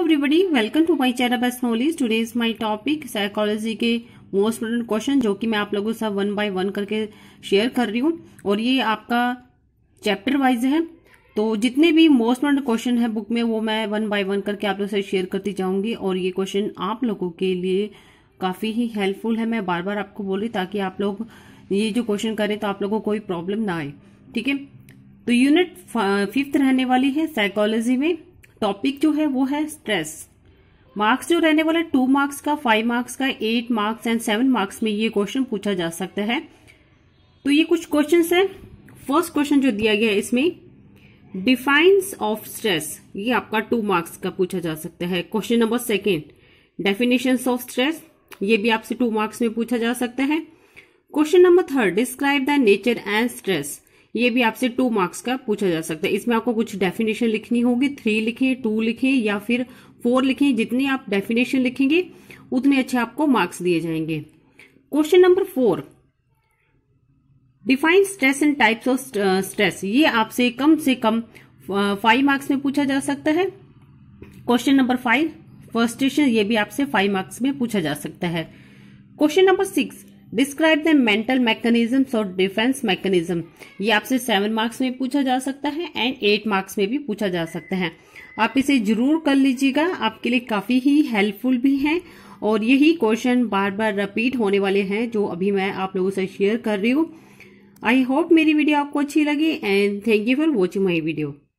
everybody welcome to my channel best knowledge today is my topic psychology के most important question जो कि मैं आप लोगों से वन बाय वन करके शेयर कर रही हूँ और ये आपका चैप्टर वाइज है तो जितने भी मोस्ट इम्पोर्टेंट क्वेश्चन है बुक में वो मैं वन बाय वन करके आप लोगों से शेयर करती जाऊंगी और ये क्वेश्चन आप लोगों के लिए काफ़ी ही हेल्पफुल है मैं बार बार आपको बोली ताकि आप लोग ये जो क्वेश्चन करें तो आप लोगों को कोई प्रॉब्लम ना आए ठीक है तो यूनिट फिफ्थ रहने वाली है साइकोलॉजी में टॉपिक जो है वो है स्ट्रेस मार्क्स जो रहने वाला टू मार्क्स का फाइव मार्क्स का eight marks and seven marks में ये क्वेश्चन पूछा जा सकता है तो ये कुछ क्वेश्चन है फर्स्ट क्वेश्चन जो दिया गया है इसमें डिफाइंस ऑफ स्ट्रेस ये आपका टू मार्क्स का पूछा जा सकता है question number second definition of stress ये भी आपसे टू मार्क्स में पूछा जा सकता है question number third describe the nature and stress ये भी आपसे टू मार्क्स का पूछा जा सकता है इसमें आपको कुछ डेफिनेशन लिखनी होगी थ्री लिखें टू लिखें या फिर फोर लिखें जितनी आप डेफिनेशन लिखेंगे उतने अच्छे आपको मार्क्स दिए जाएंगे question number four define stress and types of stress ये आपसे कम से कम फाइव uh, मार्क्स में पूछा जा सकता है क्वेश्चन नंबर फाइव फर्स्ट ये भी आपसे फाइव मार्क्स में पूछा जा सकता है question number six describe the mental mechanism और डिफेंस मैकेनिज्म ये आपसे सेवन मार्क्स में पूछा जा सकता है एंड एट मार्क्स में भी पूछा जा सकता है आप इसे जरूर कर लीजिएगा आपके लिए काफी ही हेल्पफुल भी है और यही क्वेश्चन बार बार रिपीट होने वाले हैं जो अभी मैं आप लोगों से शेयर कर रही हूँ आई होप मेरी वीडियो आपको अच्छी लगी and thank you for watching my video